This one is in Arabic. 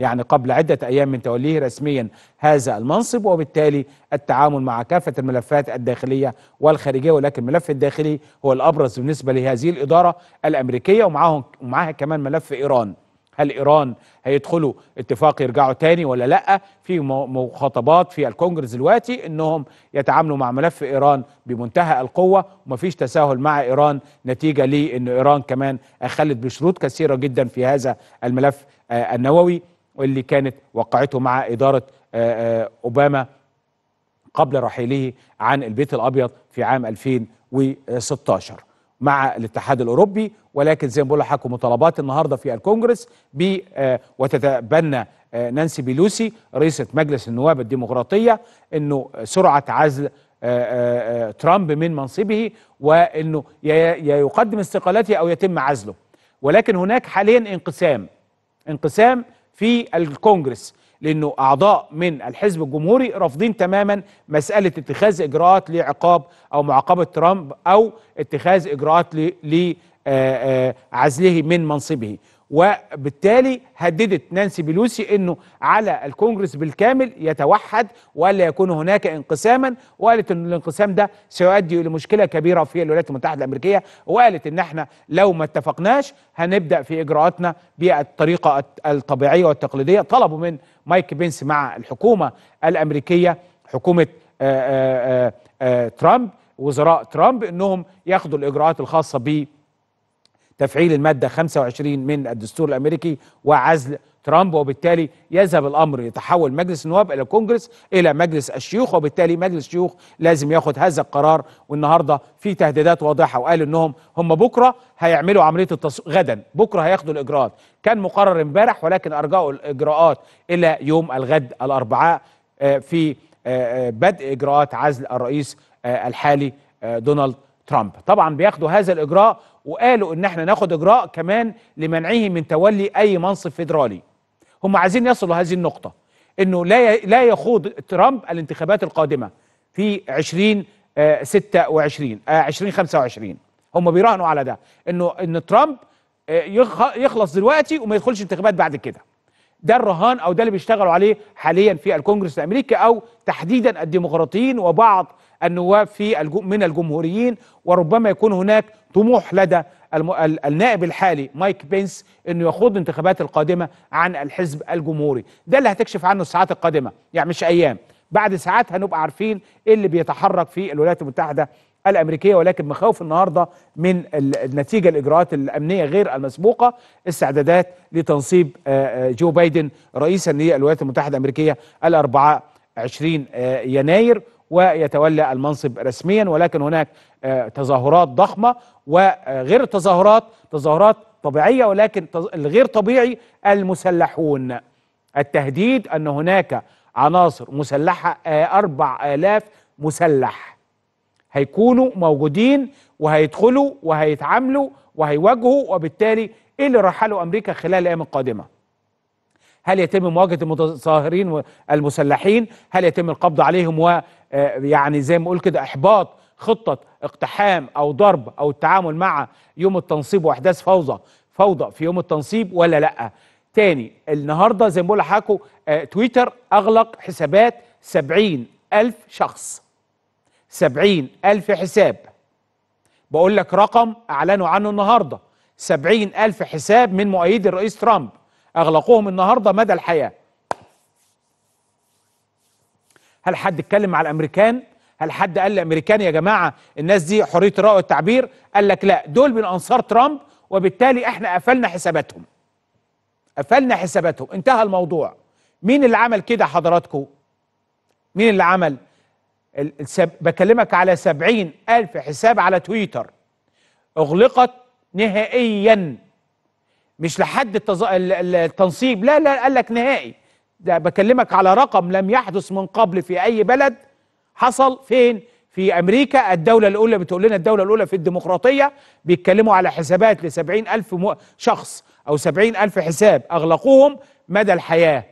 يعني قبل عدة أيام من توليه رسميا هذا المنصب وبالتالي التعامل مع كافة الملفات الداخلية والخارجية ولكن الملف الداخلي هو الأبرز بالنسبة لهذه الإدارة الأمريكية ومعاهم ومعاها كمان ملف إيران هل إيران هيدخلوا اتفاق يرجعوا تاني ولا لأ في مخاطبات في الكونجرس دلوقتي إنهم يتعاملوا مع ملف إيران بمنتهى القوة ومفيش تساهل مع إيران نتيجة لأن إيران كمان أخلت بشروط كثيرة جدا في هذا الملف آه، النووي واللي كانت وقعته مع إدارة أوباما قبل رحيله عن البيت الأبيض في عام 2016 مع الاتحاد الأوروبي ولكن زي ما بقول لحضراتكم مطالبات النهارده في الكونجرس ب وتتبنى نانسي بيلوسي رئيسة مجلس النواب الديمقراطية أنه سرعة عزل ترامب من منصبه وأنه يقدم استقالته أو يتم عزله ولكن هناك حاليا انقسام انقسام في الكونجرس لانه اعضاء من الحزب الجمهوري رافضين تماما مساله اتخاذ اجراءات لعقاب او معاقبه ترامب او اتخاذ اجراءات ل آه، آه، عزله من منصبه وبالتالي هددت نانسي بيلوسي انه على الكونجرس بالكامل يتوحد والا يكون هناك انقساما وقالت ان الانقسام ده سيؤدي الى مشكله كبيره في الولايات المتحده الامريكيه وقالت ان احنا لو ما اتفقناش هنبدا في اجراءاتنا بالطريقه الطبيعيه والتقليديه طلبوا من مايك بينس مع الحكومه الامريكيه حكومه آآ آه، آآ آآ ترامب وزراء ترامب انهم ياخدوا الاجراءات الخاصه بيه تفعيل المادة 25 من الدستور الأمريكي وعزل ترامب وبالتالي يذهب الأمر يتحول مجلس النواب إلى كونجرس إلى مجلس الشيوخ وبالتالي مجلس الشيوخ لازم ياخد هذا القرار والنهاردة في تهديدات واضحة وقال إنهم هم بكرة هيعملوا عملية التص... غدا بكرة هياخدوا الإجراءات كان مقرر امبارح ولكن أرجعوا الإجراءات إلى يوم الغد الأربعاء آه، في آه، آه، بدء إجراءات عزل الرئيس الحالي دونالد ترامب طبعا بياخدوا هذا الإجراء وقالوا إن احنا ناخد إجراء كمان لمنعه من تولي أي منصب فيدرالي هم عايزين يصلوا هذه النقطة إنه لا لا يخوض ترامب الانتخابات القادمة في 20 26 2025 هم بيراهنوا على ده إنه إن ترامب آه، يخلص دلوقتي وما يدخلش انتخابات بعد كده ده الرهان او ده اللي بيشتغلوا عليه حاليا في الكونجرس الامريكي او تحديدا الديمقراطيين وبعض النواب في من الجمهوريين وربما يكون هناك طموح لدى النائب الحالي مايك بينس انه يخوض الانتخابات القادمه عن الحزب الجمهوري ده اللي هتكشف عنه الساعات القادمه يعني مش ايام بعد ساعات هنبقى عارفين ايه اللي بيتحرك في الولايات المتحده الامريكيه ولكن مخاوف النهارده من النتيجه الاجراءات الامنيه غير المسبوقه استعدادات لتنصيب آه، آه، جو بايدن رئيسا للولايات المتحده الامريكيه الاربعاء 20 آه، يناير ويتولى المنصب رسميا ولكن هناك تظاهرات ضخمه وغير التظاهرات تظاهرات طبيعيه ولكن الغير طبيعي المسلحون التهديد ان هناك عناصر مسلحة آه، أربع آلاف مسلح هيكونوا موجودين وهيدخلوا وهيتعاملوا وهيواجهوا وبالتالي إيه اللي رحله أمريكا خلال الأيام القادمة هل يتم مواجهة المتظاهرين المسلحين هل يتم القبض عليهم ويعني آه، زي ما أقول كده إحباط خطة اقتحام أو ضرب أو التعامل مع يوم التنصيب وأحداث فوضى فوضى في يوم التنصيب ولا لأ تاني النهارده زي ما بقول لحضراتكم آه، تويتر اغلق حسابات 70 ألف شخص 70 ألف حساب بقول لك رقم أعلنوا عنه النهارده 70 ألف حساب من مؤيدي الرئيس ترامب أغلقوهم النهارده مدى الحياة هل حد اتكلم مع الأمريكان؟ هل حد قال للأمريكان يا جماعة الناس دي حرية الرأي والتعبير؟ قال لك لا دول من أنصار ترامب وبالتالي احنا قفلنا حساباتهم قفلنا حساباتهم انتهى الموضوع مين اللي عمل كده حضراتكم مين اللي عمل السب... بكلمك على سبعين ألف حساب على تويتر أغلقت نهائيا مش لحد التز... التنصيب لا لا قال لك نهائي ده بكلمك على رقم لم يحدث من قبل في أي بلد حصل فين في أمريكا الدولة الأولى بتقول لنا الدولة الأولى في الديمقراطية بيتكلموا على حسابات لسبعين ألف شخص أو سبعين ألف حساب أغلقوهم مدى الحياة